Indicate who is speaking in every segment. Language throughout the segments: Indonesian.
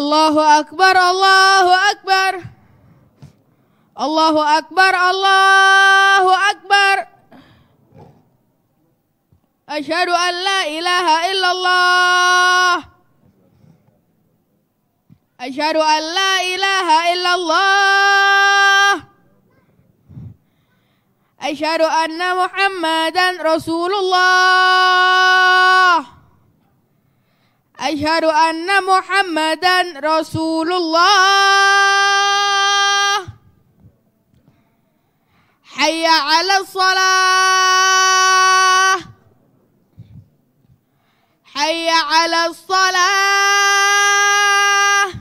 Speaker 1: الله أكبر الله أكبر الله أكبر الله أكبر أشهد أن لا إله إلا الله أشهد أن لا إله إلا الله أشهد أن محمدا رسول الله أشهد أن محمدا رسول الله حي على الصلاة حي على الصلاة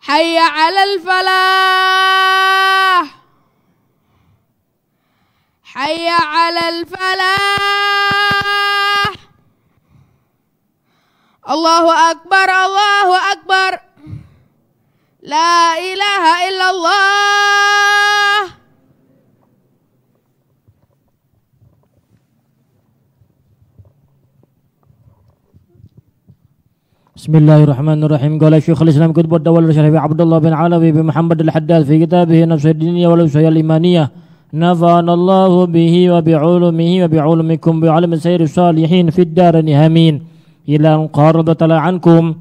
Speaker 1: حي على الفلاح حي على الفلاح الله أكبر الله أكبر لا إله إلا الله
Speaker 2: بسم الله الرحمن الرحيم قال الشيخ الإسلام كتب الدول الشريف عبد الله بن علوي بن محمد الحداد في كتابه نفس الدينية والوصية الإيمانية نفعنا الله به وبعلومه وبعلومكم بعلم سير الصالحين في الدارين آمين ila muqaradatala ankum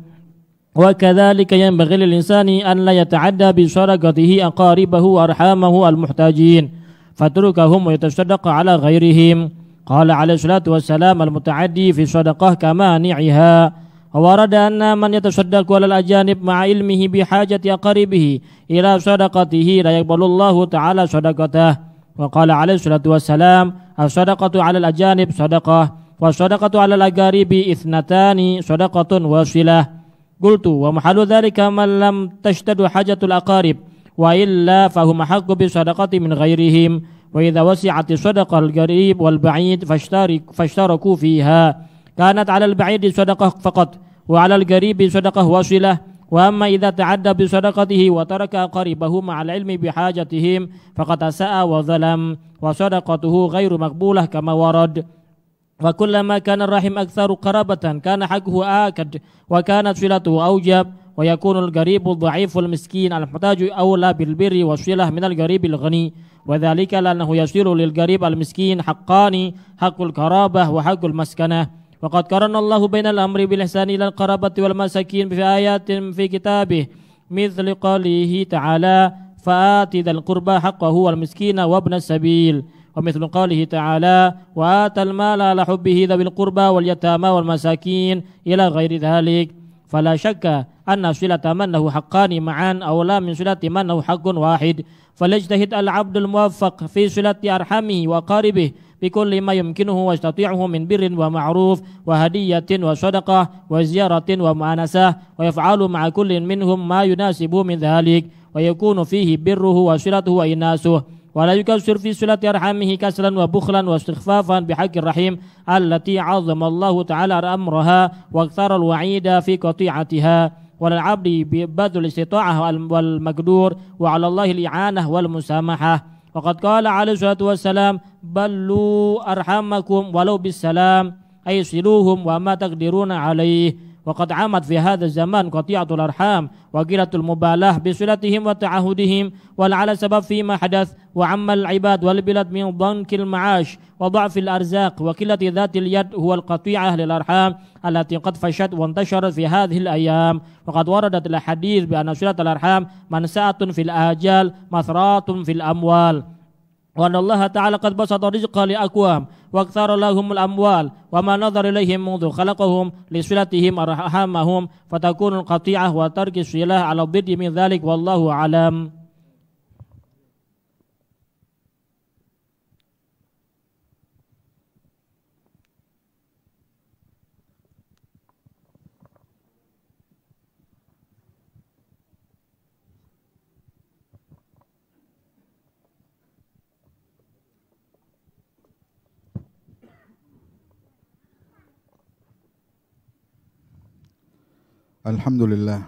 Speaker 2: wa kadzalika yanbaghi lil insani an la yata'adda bi syaraqatihi aqaribahu wa arhamahu al muhtajin fatrukahum wa yatasaddaqa ala ghairihim qala alaihi salatu wassalam al muta'addi fi sadaqah kama ni'iha wa warada anna man yatasaddaqu ala al ajanib ma'a ilmihi bi hajati aqaribihi ila sadaqatihi la yaqbalu Allahu ta'ala sadaqatah wa qala alaihi salatu wassalam as sadaqatu ala al ajanib sadaqah والصدقة على الأقارب إثنتان صدقة وصلة قلت ومحل ذلك من لم تشتد حاجة الأقارب وإلا فهم أحق بالصدقة من غيرهم وإذا وسعت الصدقة القريب والبعيد فاشترك فاشتركوا فيها كانت على البعيد صدقة فقط وعلى القريب صدقة وصلة وأما إذا تعدى بصدقته وترك قريبه مع العلم بحاجتهم فقد أساء وظلم وصدقته غير مقبولة كما ورد وكلما كان الرحم أكثر قرابة كان حقه آكد وكانت صلته أوجب ويكون القريب الضعيف المسكين المحتاج أولى بالبر والصلة من القريب الغني وذلك لأنه يصير للقريب المسكين حقان حق القرابة وحق المسكنة وقد قرن الله بين الأمر بالإحسان إلى القرابة والمساكين في آيات في كتابه مثل قوله تعالى فآت ذا القربى حقه والمسكين وابن السبيل ومثل قوله تعالى وآتى المال على حبه ذوي القربى واليتامى والمساكين إلى غير ذلك فلا شك أن صلة من له حقان معا أولى من صلة منه حق واحد فليجتهد العبد الموفق في صلة أرحمه وقاربه بكل ما يمكنه ويستطيعه من بر ومعروف وهدية وصدقة وزيارة ومؤانسة ويفعل مع كل منهم ما يناسب من ذلك ويكون فيه بره وصلته وإناسه ولا يكسر في صلة أرحامه كسلا وبخلا واستخفافا بحق الرحيم التي عظم الله تعالى أمرها واكثر الوعيد في قطيعتها وللعبد بذل الاستطاعة والمقدور وعلى الله الإعانة والمسامحة وقد قال عليه الصلاة والسلام بلوا أرحمكم ولو بالسلام أي صلوهم وما تقدرون عليه وقد عمت في هذا الزمان قطيعة الأرحام وقلة المبالاة بصلتهم وتعهدهم ولعل سبب فيما حدث وعم العباد والبلد من ضنك المعاش وضعف الأرزاق وقلة ذات اليد هو القطيعة للأرحام التي قد فشت وانتشرت في هذه الأيام وقد وردت الأحاديث بأن صلة الأرحام منسأة في الآجال مثرات في الأموال wa Allah ta'ala qad basata rizqa li aqwam wa aktsara lahumul amwal wa ma nadhara ilaihim mundu khalaqahum li silatihim arhamahum fatakunu qati'ah wa tarki silah ala bid'i min dhalik wallahu alam
Speaker 3: Alhamdulillah.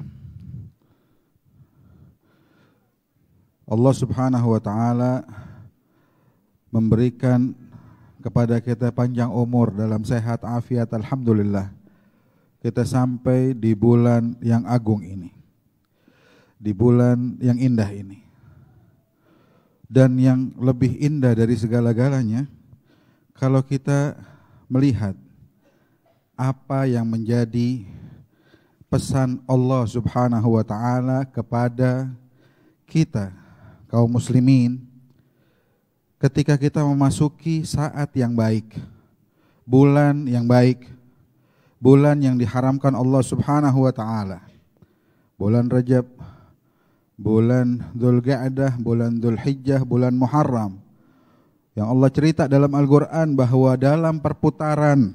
Speaker 3: Allah Subhanahu wa taala memberikan kepada kita panjang umur dalam sehat afiat alhamdulillah. Kita sampai di bulan yang agung ini. Di bulan yang indah ini. Dan yang lebih indah dari segala-galanya kalau kita melihat apa yang menjadi pesan Allah Subhanahu wa taala kepada kita kaum muslimin ketika kita memasuki saat yang baik, bulan yang baik, bulan yang diharamkan Allah Subhanahu wa taala. Bulan Rajab, bulan Dzulqa'dah, bulan Dzulhijjah, bulan Muharram. Yang Allah cerita dalam Al-Qur'an bahwa dalam perputaran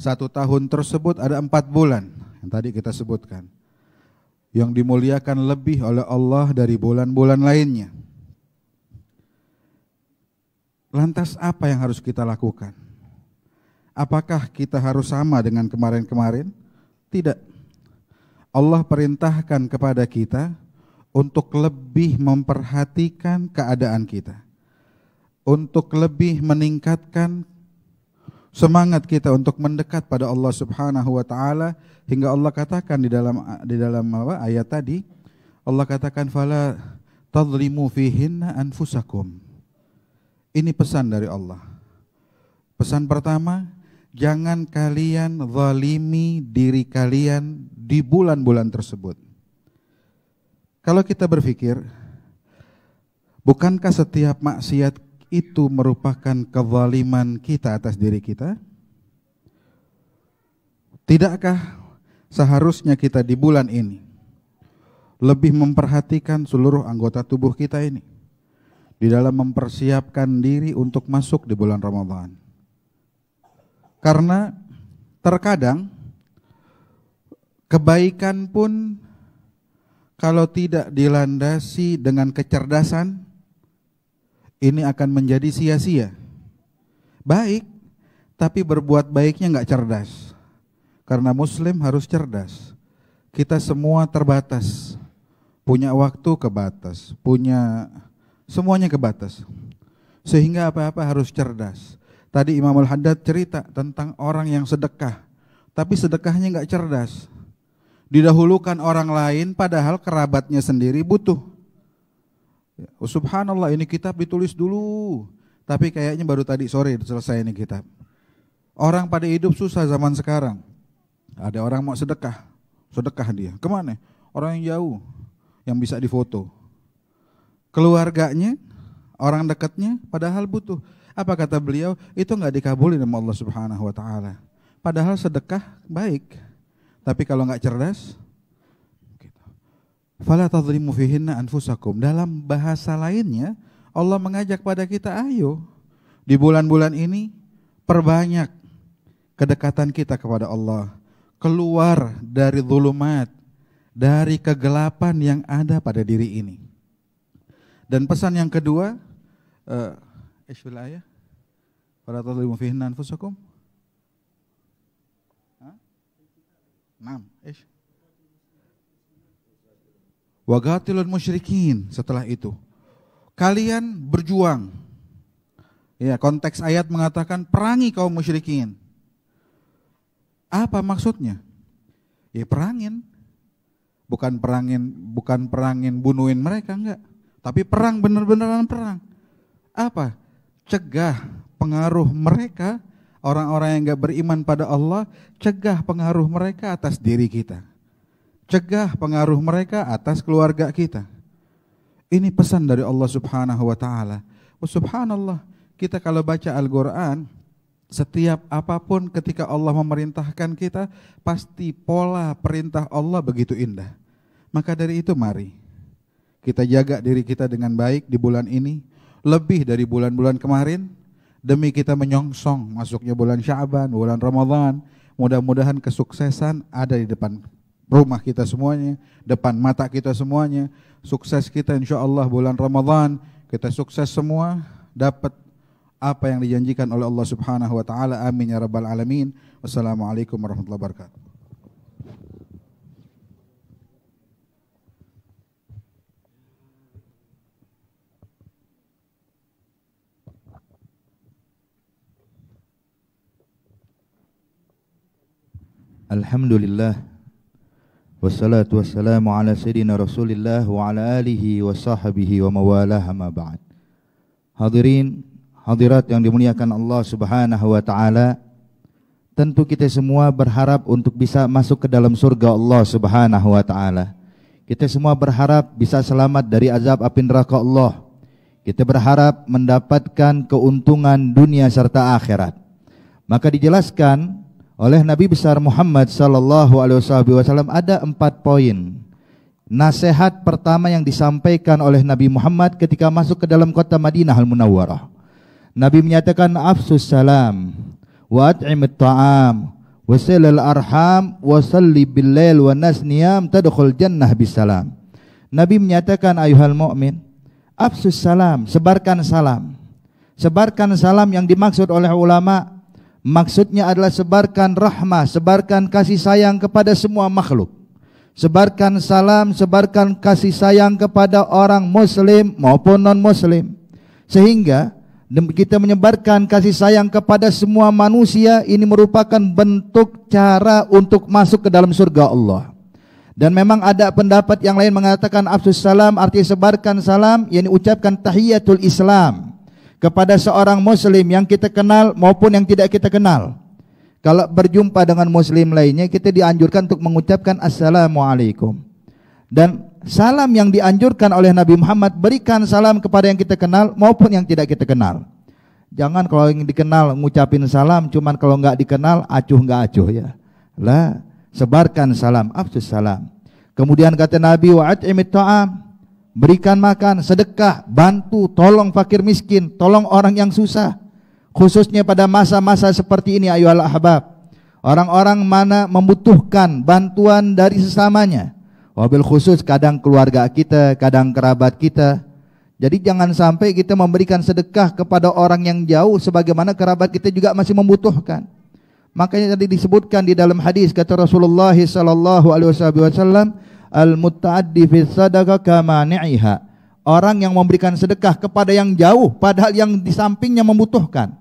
Speaker 3: satu tahun tersebut ada empat bulan yang tadi kita sebutkan yang dimuliakan lebih oleh Allah dari bulan-bulan lainnya. Lantas apa yang harus kita lakukan? Apakah kita harus sama dengan kemarin-kemarin? Tidak. Allah perintahkan kepada kita untuk lebih memperhatikan keadaan kita. Untuk lebih meningkatkan semangat kita untuk mendekat pada Allah Subhanahu wa taala hingga Allah katakan di dalam di dalam apa ayat tadi Allah katakan fala tadlimu fihinna anfusakum. Ini pesan dari Allah. Pesan pertama, jangan kalian zalimi diri kalian di bulan-bulan tersebut. Kalau kita berpikir, bukankah setiap maksiat itu merupakan kezaliman kita atas diri kita? Tidakkah seharusnya kita di bulan ini lebih memperhatikan seluruh anggota tubuh kita ini di dalam mempersiapkan diri untuk masuk di bulan Ramadan? Karena terkadang kebaikan pun kalau tidak dilandasi dengan kecerdasan ini akan menjadi sia-sia. Baik, tapi berbuat baiknya nggak cerdas. Karena muslim harus cerdas. Kita semua terbatas. Punya waktu kebatas, punya semuanya kebatas. Sehingga apa-apa harus cerdas. Tadi Imam Al-Haddad cerita tentang orang yang sedekah, tapi sedekahnya nggak cerdas. Didahulukan orang lain padahal kerabatnya sendiri butuh. Ya. Subhanallah ini kitab ditulis dulu. Tapi kayaknya baru tadi sore selesai ini kitab. Orang pada hidup susah zaman sekarang. Ada orang mau sedekah. Sedekah dia. Kemana? Orang yang jauh. Yang bisa difoto. Keluarganya, orang dekatnya padahal butuh. Apa kata beliau? Itu nggak dikabulin sama Allah Subhanahu wa taala. Padahal sedekah baik. Tapi kalau nggak cerdas, Fala tadhlimu fihinna anfusakum. Dalam bahasa lainnya, Allah mengajak pada kita, ayo di bulan-bulan ini perbanyak kedekatan kita kepada Allah. Keluar dari zulumat, dari kegelapan yang ada pada diri ini. Dan pesan yang kedua, uh, eh, Ishul ayah. Ya. Fala tadlimu fihinna anfusakum. Naam, ish. Wagatilun musyrikin setelah itu. Kalian berjuang. Ya, konteks ayat mengatakan perangi kaum musyrikin. Apa maksudnya? Ya perangin. Bukan perangin, bukan perangin bunuhin mereka enggak, tapi perang bener-beneran perang. Apa? Cegah pengaruh mereka orang-orang yang enggak beriman pada Allah, cegah pengaruh mereka atas diri kita. Cegah pengaruh mereka atas keluarga kita. Ini pesan dari Allah Subhanahu wa taala. subhanallah, kita kalau baca Al-Qur'an setiap apapun ketika Allah memerintahkan kita pasti pola perintah Allah begitu indah. Maka dari itu mari kita jaga diri kita dengan baik di bulan ini lebih dari bulan-bulan kemarin demi kita menyongsong masuknya bulan Syaban, bulan Ramadan. Mudah-mudahan kesuksesan ada di depan rumah kita semuanya, depan mata kita semuanya, sukses kita insya Allah bulan Ramadan, kita sukses semua, dapat apa yang dijanjikan oleh Allah Subhanahu wa taala. Amin ya rabbal alamin. Wassalamualaikum warahmatullahi wabarakatuh.
Speaker 4: Alhamdulillah Wassalatu wassalamu ala sayyidina Rasulillah wa ala alihi wa sahbihi wa mawalah ma ba'd. Hadirin, hadirat yang dimuliakan Allah Subhanahu wa taala, tentu kita semua berharap untuk bisa masuk ke dalam surga Allah Subhanahu wa taala. Kita semua berharap bisa selamat dari azab api neraka Allah. Kita berharap mendapatkan keuntungan dunia serta akhirat. Maka dijelaskan oleh Nabi besar Muhammad sallallahu alaihi wasallam ada empat poin. Nasihat pertama yang disampaikan oleh Nabi Muhammad ketika masuk ke dalam kota Madinah Al Munawwarah. Nabi menyatakan afsus salam wa at'imut ta'am wa silal arham wa salli bil lail wa nas niyam tadkhul jannah bisalam. Nabi menyatakan ayuhal mu'min afsus salam sebarkan salam. Sebarkan salam yang dimaksud oleh ulama Maksudnya adalah sebarkan rahmah, sebarkan kasih sayang kepada semua makhluk. Sebarkan salam, sebarkan kasih sayang kepada orang muslim maupun non-muslim. Sehingga kita menyebarkan kasih sayang kepada semua manusia ini merupakan bentuk cara untuk masuk ke dalam surga Allah. Dan memang ada pendapat yang lain mengatakan afsus salam artinya sebarkan salam yang diucapkan tahiyatul Islam kepada seorang muslim yang kita kenal maupun yang tidak kita kenal. Kalau berjumpa dengan muslim lainnya kita dianjurkan untuk mengucapkan assalamualaikum. Dan salam yang dianjurkan oleh Nabi Muhammad berikan salam kepada yang kita kenal maupun yang tidak kita kenal. Jangan kalau yang dikenal ngucapin salam cuman kalau nggak dikenal acuh nggak acuh ya. Lah sebarkan salam, afsus salam. Kemudian kata Nabi wa'at imit ta'am berikan makan, sedekah, bantu, tolong fakir miskin, tolong orang yang susah. Khususnya pada masa-masa seperti ini ayolah ahbab. Orang-orang mana membutuhkan bantuan dari sesamanya. Wabil khusus kadang keluarga kita, kadang kerabat kita. Jadi jangan sampai kita memberikan sedekah kepada orang yang jauh sebagaimana kerabat kita juga masih membutuhkan. Makanya tadi disebutkan di dalam hadis kata Rasulullah sallallahu alaihi wasallam, al-muta'addi fi sadaqah Orang yang memberikan sedekah kepada yang jauh padahal yang di sampingnya membutuhkan,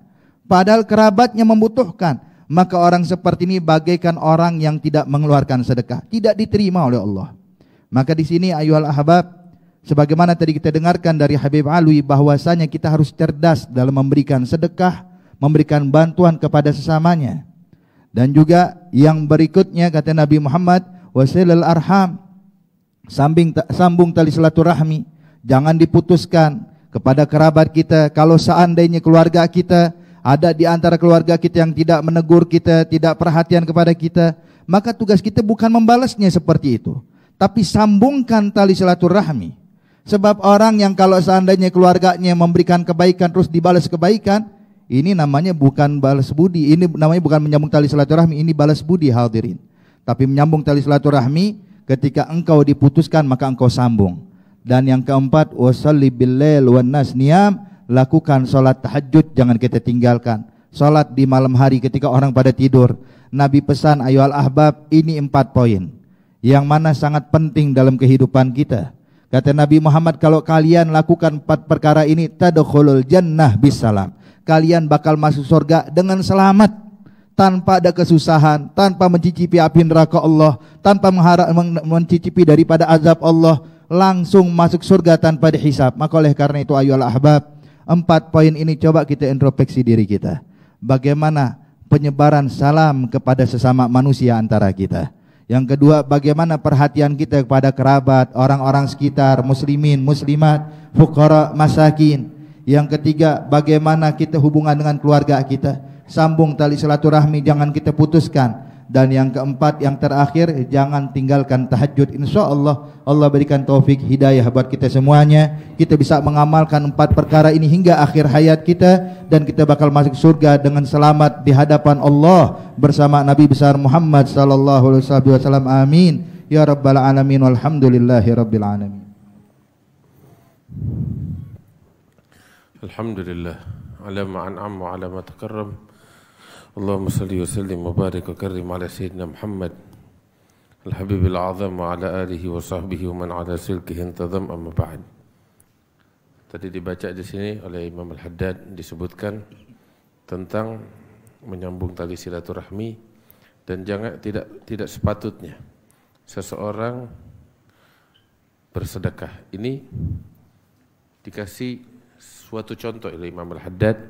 Speaker 4: padahal kerabatnya membutuhkan, maka orang seperti ini bagaikan orang yang tidak mengeluarkan sedekah, tidak diterima oleh Allah. Maka di sini ayuhal ahbab sebagaimana tadi kita dengarkan dari Habib Alwi bahwasanya kita harus cerdas dalam memberikan sedekah, memberikan bantuan kepada sesamanya. Dan juga yang berikutnya kata Nabi Muhammad wasilul arham sambing sambung tali silaturahmi jangan diputuskan kepada kerabat kita kalau seandainya keluarga kita ada di antara keluarga kita yang tidak menegur kita, tidak perhatian kepada kita, maka tugas kita bukan membalasnya seperti itu, tapi sambungkan tali silaturahmi. Sebab orang yang kalau seandainya keluarganya memberikan kebaikan terus dibalas kebaikan, ini namanya bukan balas budi, ini namanya bukan menyambung tali silaturahmi, ini balas budi hadirin. Tapi menyambung tali silaturahmi ketika engkau diputuskan maka engkau sambung. Dan yang keempat, wasalli billail wan nas niyam, lakukan salat tahajud jangan kita tinggalkan. Salat di malam hari ketika orang pada tidur. Nabi pesan ayo al-ahbab ini empat poin yang mana sangat penting dalam kehidupan kita. Kata Nabi Muhammad kalau kalian lakukan empat perkara ini tadkhulul jannah bisalam. Kalian bakal masuk surga dengan selamat tanpa ada kesusahan, tanpa mencicipi api neraka Allah, tanpa mengharap mencicipi daripada azab Allah, langsung masuk surga tanpa dihisap. Maka oleh karena itu ayolah ahbab, empat poin ini coba kita introspeksi diri kita. Bagaimana penyebaran salam kepada sesama manusia antara kita. Yang kedua, bagaimana perhatian kita kepada kerabat, orang-orang sekitar, muslimin, muslimat, fukara, masakin. Yang ketiga, bagaimana kita hubungan dengan keluarga kita sambung tali silaturahmi jangan kita putuskan dan yang keempat yang terakhir jangan tinggalkan tahajud insya Allah Allah berikan taufik hidayah buat kita semuanya kita bisa mengamalkan empat perkara ini hingga akhir hayat kita dan kita bakal masuk surga dengan selamat di hadapan Allah bersama Nabi besar Muhammad sallallahu alaihi wasallam amin ya rabbal alamin walhamdulillahi rabbil alamin
Speaker 5: Alhamdulillah alam an'am wa alam takarram اللهم صل وسلم وبارك وكرم على سيدنا محمد الحبيب العظيم وعلى اله وصحبه ومن على سلكه انتظم اما بعد Tadi dibaca di sini oleh Imam Al-Haddad disebutkan tentang menyambung tali silaturahmi dan jangan tidak tidak sepatutnya seseorang bersedekah. Ini dikasih suatu contoh oleh Imam Al-Haddad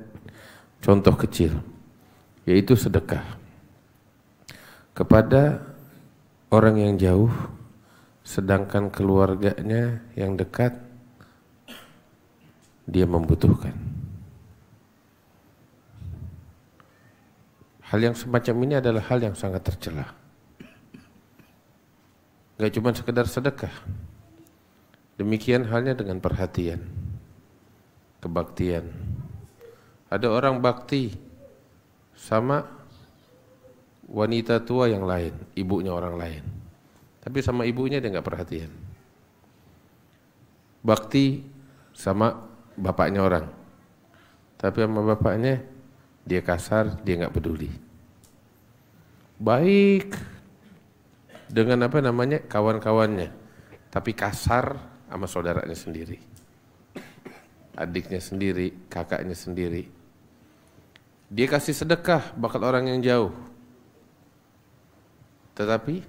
Speaker 5: contoh kecil yaitu sedekah kepada orang yang jauh sedangkan keluarganya yang dekat dia membutuhkan hal yang semacam ini adalah hal yang sangat tercela Gak cuma sekedar sedekah demikian halnya dengan perhatian kebaktian ada orang bakti sama wanita tua yang lain, ibunya orang lain. Tapi sama ibunya dia nggak perhatian. Bakti sama bapaknya orang. Tapi sama bapaknya dia kasar, dia nggak peduli. Baik dengan apa namanya kawan-kawannya, tapi kasar sama saudaranya sendiri, adiknya sendiri, kakaknya sendiri dia kasih sedekah bakal orang yang jauh. Tetapi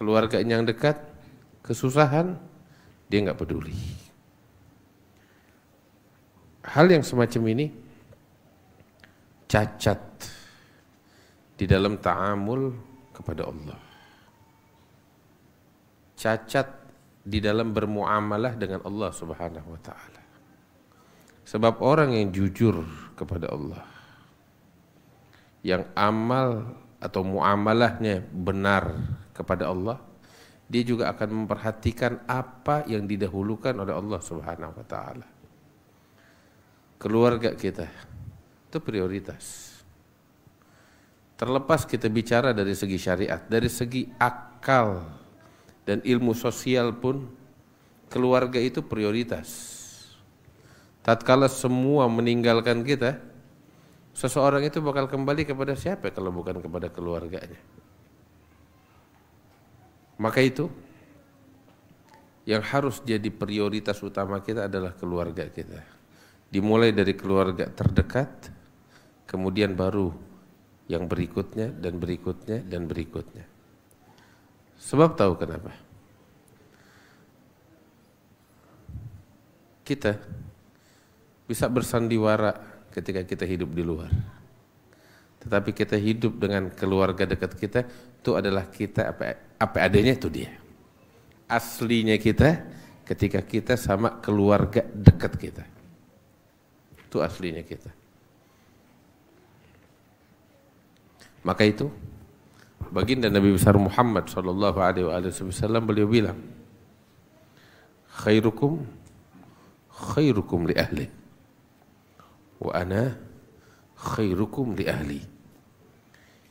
Speaker 5: keluarganya yang dekat kesusahan dia nggak peduli. Hal yang semacam ini cacat di dalam ta'amul kepada Allah. Cacat di dalam bermuamalah dengan Allah Subhanahu wa taala. Sebab orang yang jujur kepada Allah yang amal atau muamalahnya benar kepada Allah, dia juga akan memperhatikan apa yang didahulukan oleh Allah Subhanahu wa taala. Keluarga kita itu prioritas. Terlepas kita bicara dari segi syariat, dari segi akal dan ilmu sosial pun keluarga itu prioritas. Tatkala semua meninggalkan kita, Seseorang itu bakal kembali kepada siapa kalau bukan kepada keluarganya. Maka itu yang harus jadi prioritas utama kita adalah keluarga kita. Dimulai dari keluarga terdekat, kemudian baru yang berikutnya dan berikutnya dan berikutnya. Sebab tahu kenapa? Kita bisa bersandiwara ketika kita hidup di luar. Tetapi kita hidup dengan keluarga dekat kita itu adalah kita apa apa adanya itu dia. Aslinya kita ketika kita sama keluarga dekat kita. Itu aslinya kita. Maka itu baginda Nabi besar Muhammad sallallahu alaihi wasallam beliau bilang khairukum khairukum li ahli wa ana khairukum li ahli.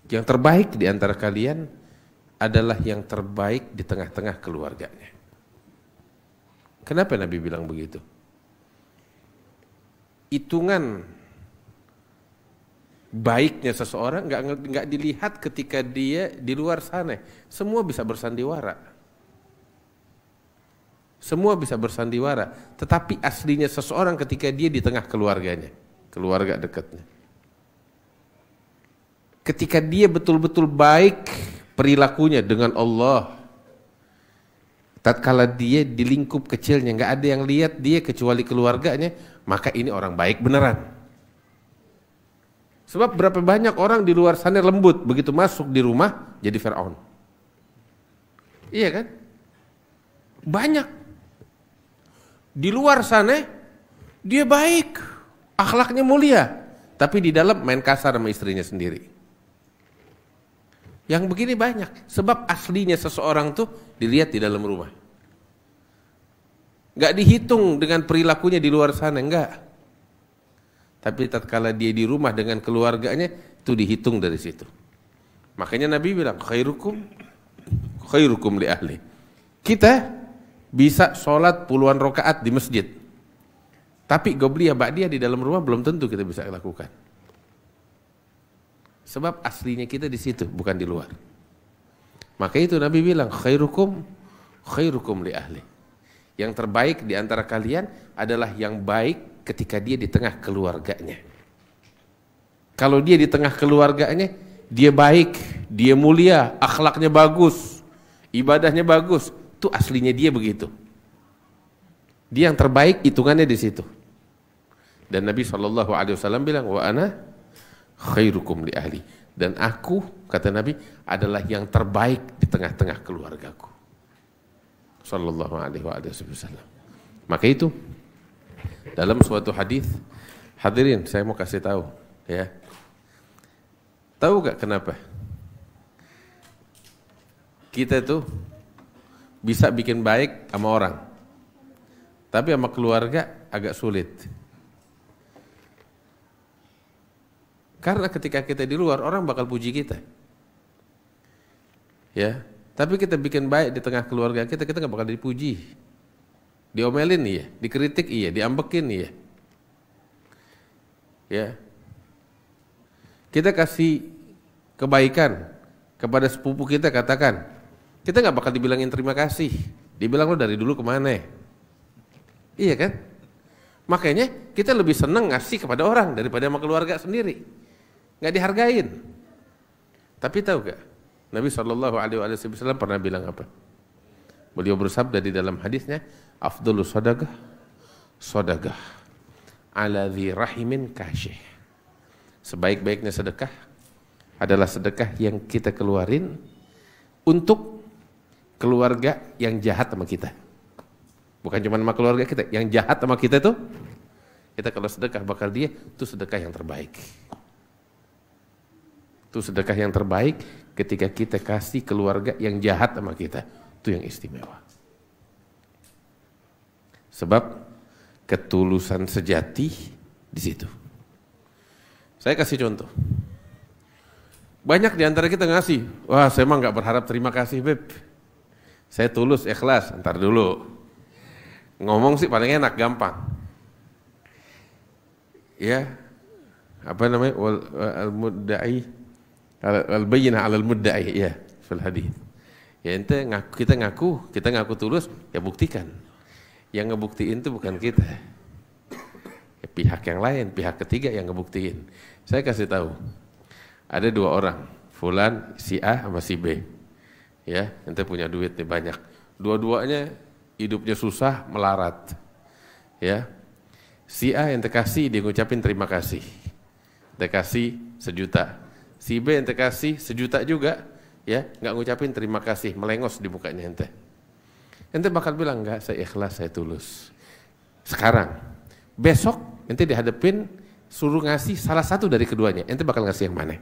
Speaker 5: Yang terbaik di antara kalian adalah yang terbaik di tengah-tengah keluarganya. Kenapa Nabi bilang begitu? Hitungan baiknya seseorang nggak nggak dilihat ketika dia di luar sana. Semua bisa bersandiwara. Semua bisa bersandiwara, tetapi aslinya seseorang ketika dia di tengah keluarganya keluarga dekatnya. Ketika dia betul-betul baik perilakunya dengan Allah, tatkala dia di lingkup kecilnya nggak ada yang lihat dia kecuali keluarganya, maka ini orang baik beneran. Sebab berapa banyak orang di luar sana lembut, begitu masuk di rumah jadi Firaun. Iya kan? Banyak. Di luar sana dia baik. Akhlaknya mulia, tapi di dalam main kasar sama istrinya sendiri. Yang begini banyak, sebab aslinya seseorang tuh dilihat di dalam rumah. Gak dihitung dengan perilakunya di luar sana, enggak. Tapi tatkala dia di rumah dengan keluarganya, itu dihitung dari situ. Makanya Nabi bilang, khairukum, khairukum li ahli. Kita bisa sholat puluhan rokaat di masjid. Tapi gobliyah dia di dalam rumah belum tentu kita bisa lakukan. Sebab aslinya kita di situ, bukan di luar. Maka itu Nabi bilang, khairukum khairukum li ahli. Yang terbaik di antara kalian adalah yang baik ketika dia di tengah keluarganya. Kalau dia di tengah keluarganya, dia baik, dia mulia, akhlaknya bagus, ibadahnya bagus. Itu aslinya dia begitu. Dia yang terbaik hitungannya di situ. Dan Nabi Shallallahu Alaihi Wasallam bilang, wa ana khairukum li ahli. Dan aku, kata Nabi, adalah yang terbaik di tengah-tengah keluargaku. Shallallahu Alaihi Wasallam. Maka itu dalam suatu hadis, hadirin saya mau kasih tahu, ya. Tahu gak kenapa? Kita tuh bisa bikin baik sama orang, tapi sama keluarga agak sulit. Karena ketika kita di luar orang bakal puji kita. Ya, tapi kita bikin baik di tengah keluarga kita, kita nggak bakal dipuji. Diomelin iya, dikritik iya, diambekin iya. Ya. Kita kasih kebaikan kepada sepupu kita katakan, kita nggak bakal dibilangin terima kasih. Dibilang lo dari dulu kemana? Iya kan? Makanya kita lebih senang ngasih kepada orang daripada sama keluarga sendiri nggak dihargain. Tapi tahu gak? Nabi Shallallahu Alaihi Wasallam pernah bilang apa? Beliau bersabda di dalam hadisnya, "Afdulus sodagah, sodagah, ala rahimin kasyih." Sebaik-baiknya sedekah adalah sedekah yang kita keluarin untuk keluarga yang jahat sama kita. Bukan cuma sama keluarga kita, yang jahat sama kita itu, kita kalau sedekah bakal dia itu sedekah yang terbaik. Itu sedekah yang terbaik ketika kita kasih keluarga yang jahat sama kita. Itu yang istimewa. Sebab ketulusan sejati di situ. Saya kasih contoh. Banyak di antara kita ngasih, wah saya emang gak berharap terima kasih beb. Saya tulus ikhlas, ntar dulu. Ngomong sih paling enak, gampang. Ya, apa namanya? Al-Mudda'i al bayyin 'ala al-mudda'i ya fil hadis. Ya ente ngaku kita ngaku, kita ngaku tulus, ya buktikan. Yang ngebuktiin itu bukan kita. Ya, pihak yang lain, pihak ketiga yang ngebuktiin. Saya kasih tahu. Ada dua orang, fulan si A sama si B. Ya, ente punya duit nih banyak. Dua-duanya hidupnya susah, melarat. Ya. Si A yang terkasih dia ngucapin terima kasih. Terkasih sejuta, Si B ente kasih sejuta juga, ya nggak ngucapin terima kasih, melengos di mukanya ente. Ente bakal bilang nggak, saya ikhlas, saya tulus. Sekarang, besok ente dihadapin suruh ngasih salah satu dari keduanya, ente bakal ngasih yang mana?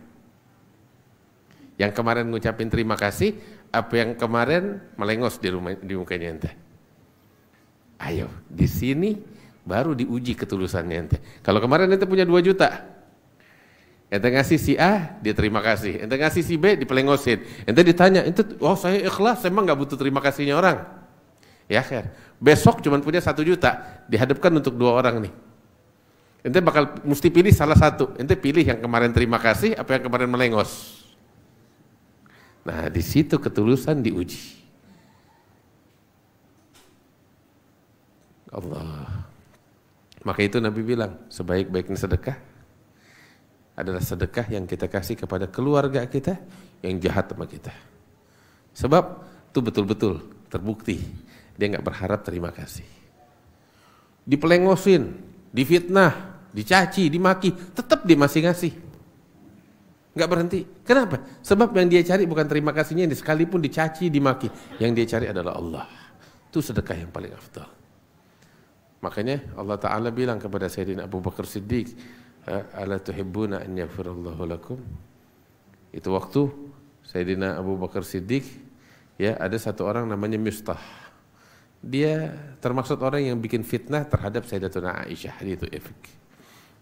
Speaker 5: Yang kemarin ngucapin terima kasih, apa yang kemarin melengos di rumah di mukanya ente? Ayo, di sini baru diuji ketulusannya ente. Kalau kemarin ente punya 2 juta, Ente ngasih si A, dia terima kasih. Ente ngasih si B, dipelengosin. Ente ditanya, ente, oh saya ikhlas, emang nggak butuh terima kasihnya orang. Ya kan? Besok cuma punya satu juta, dihadapkan untuk dua orang nih. Ente bakal mesti pilih salah satu. Ente pilih yang kemarin terima kasih, apa yang kemarin melengos. Nah di situ ketulusan diuji. Allah. Maka itu Nabi bilang, sebaik-baiknya sedekah adalah sedekah yang kita kasih kepada keluarga kita yang jahat sama kita. Sebab itu betul-betul terbukti dia nggak berharap terima kasih. Dipelengosin, difitnah, dicaci, dimaki, tetap dia masih ngasih. Nggak berhenti. Kenapa? Sebab yang dia cari bukan terima kasihnya ini sekalipun dicaci, dimaki. Yang dia cari adalah Allah. Itu sedekah yang paling afdal. Makanya Allah Ta'ala bilang kepada Sayyidina Abu Bakar Siddiq ala tuhibbuna an yaghfirallahu lakum itu waktu Sayyidina Abu Bakar Siddiq ya ada satu orang namanya Mustah dia termasuk orang yang bikin fitnah terhadap Sayyidatuna Aisyah itu efek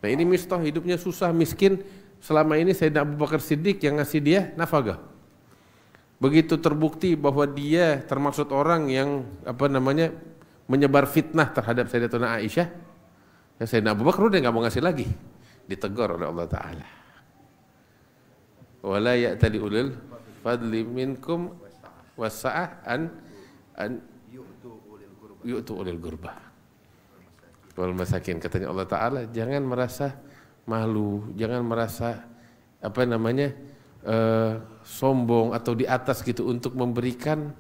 Speaker 5: nah ini Mustah hidupnya susah miskin selama ini Sayyidina Abu Bakar Siddiq yang ngasih dia nafkah begitu terbukti bahwa dia termasuk orang yang apa namanya menyebar fitnah terhadap Sayyidatuna Aisyah ya Sayyidina Abu Bakar udah nggak mau ngasih lagi ditegur oleh Allah Ta'ala wala ya'tali ulil fadli minkum wasa'ah an an yu'tu ulil gurba wal masakin katanya Allah Ta'ala jangan merasa malu jangan merasa apa namanya uh, sombong atau di atas gitu untuk memberikan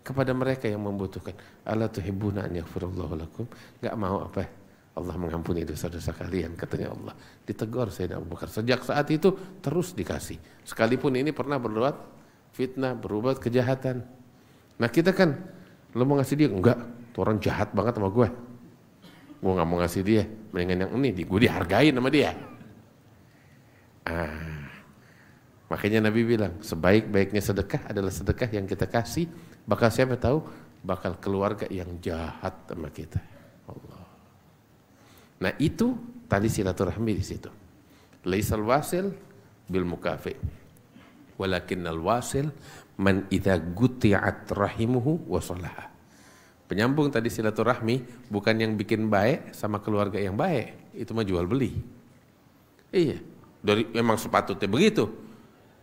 Speaker 5: kepada mereka yang membutuhkan. Allah tuhibbuna an yaghfirallahu lakum. Enggak mau apa? Allah mengampuni dosa-dosa kalian katanya Allah ditegur saya tidak Bakar sejak saat itu terus dikasih sekalipun ini pernah berbuat fitnah berbuat kejahatan nah kita kan lo mau ngasih dia enggak tuh orang jahat banget sama gue gue nggak mau ngasih dia mendingan yang ini di gue dihargain sama dia ah makanya Nabi bilang sebaik-baiknya sedekah adalah sedekah yang kita kasih bakal siapa tahu bakal keluarga yang jahat sama kita Allah Nah itu tali silaturahmi di situ. Laisal wasil bil mukafi. al wasil man idha guti'at rahimuhu salaha. Penyambung tadi silaturahmi bukan yang bikin baik sama keluarga yang baik, itu mah jual beli. Iya, dari memang sepatutnya begitu.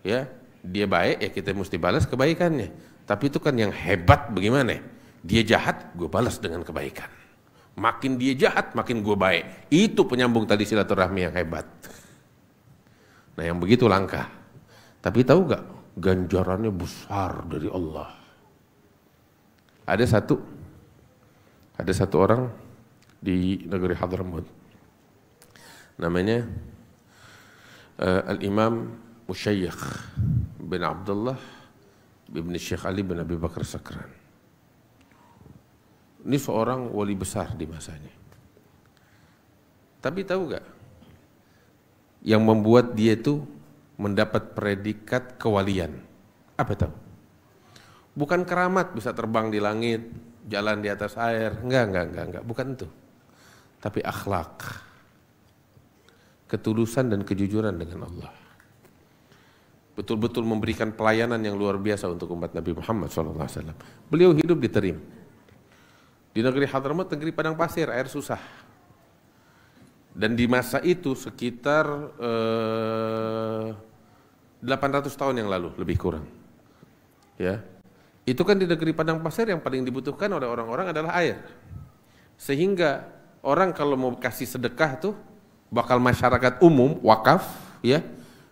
Speaker 5: Ya, dia baik ya kita mesti balas kebaikannya. Tapi itu kan yang hebat bagaimana? Dia jahat, gue balas dengan kebaikan. Makin dia jahat, makin gue baik. Itu penyambung tadi silaturahmi yang hebat. Nah yang begitu langka. Tapi tahu gak ganjarannya besar dari Allah. Ada satu, ada satu orang di negeri Hadramut. Namanya uh, Al-Imam Musyayikh bin Abdullah bin Syekh Ali bin Abi Bakar Sakran. Ini seorang wali besar di masanya. Tapi tahu gak? Yang membuat dia itu mendapat predikat kewalian. Apa tahu? Bukan keramat bisa terbang di langit, jalan di atas air. Enggak, enggak, enggak, enggak. Bukan itu. Tapi akhlak. Ketulusan dan kejujuran dengan Allah. Betul-betul memberikan pelayanan yang luar biasa untuk umat Nabi Muhammad SAW. Beliau hidup diterima. Di negeri Hadramaut, negeri padang pasir, air susah. Dan di masa itu sekitar eh, 800 tahun yang lalu lebih kurang. Ya. Itu kan di negeri padang pasir yang paling dibutuhkan oleh orang-orang adalah air. Sehingga orang kalau mau kasih sedekah tuh bakal masyarakat umum wakaf ya.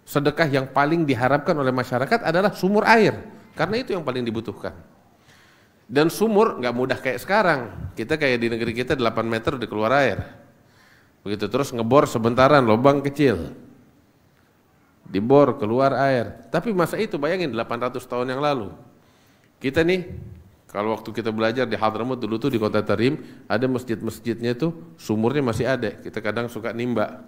Speaker 5: Sedekah yang paling diharapkan oleh masyarakat adalah sumur air karena itu yang paling dibutuhkan. Dan sumur nggak mudah kayak sekarang. Kita kayak di negeri kita 8 meter udah keluar air. Begitu terus ngebor sebentaran lubang kecil. Dibor keluar air. Tapi masa itu bayangin 800 tahun yang lalu. Kita nih kalau waktu kita belajar di Hadramut dulu tuh di kota Tarim ada masjid-masjidnya tuh sumurnya masih ada. Kita kadang suka nimba